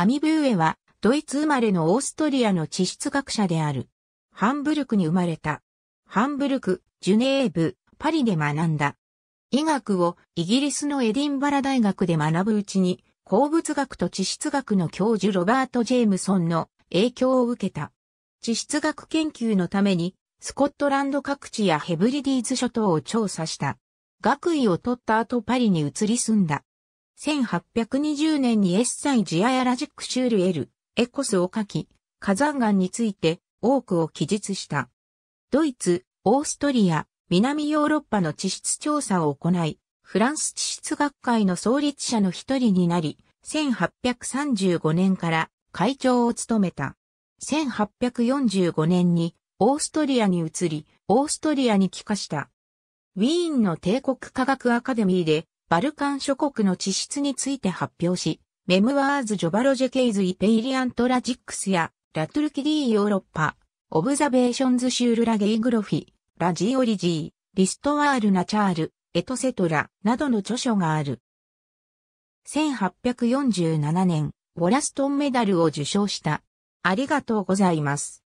アミブーエは、ドイツ生まれのオーストリアの地質学者である。ハンブルクに生まれた。ハンブルク、ジュネーブ、パリで学んだ。医学をイギリスのエディンバラ大学で学ぶうちに、鉱物学と地質学の教授ロバート・ジェームソンの影響を受けた。地質学研究のために、スコットランド各地やヘブリディーズ諸島を調査した。学位を取った後パリに移り住んだ。1820年にエッサイジアヤラジックシュールエル、エコスを書き、火山岩について多くを記述した。ドイツ、オーストリア、南ヨーロッパの地質調査を行い、フランス地質学会の創立者の一人になり、1835年から会長を務めた。1845年にオーストリアに移り、オーストリアに帰化した。ウィーンの帝国科学アカデミーでバルカン諸国の地質について発表し、メムワーズ・ジョバロジェケイズ・イペイリアント・ラジックスや、ラトルキディ・ヨーロッパ、オブザベーションズ・シュール・ラ・ゲイグロフィ、ラジオリジー、リストワール・ナチャール、エトセトラ、などの著書がある。1847年、ウォラストンメダルを受賞した。ありがとうございます。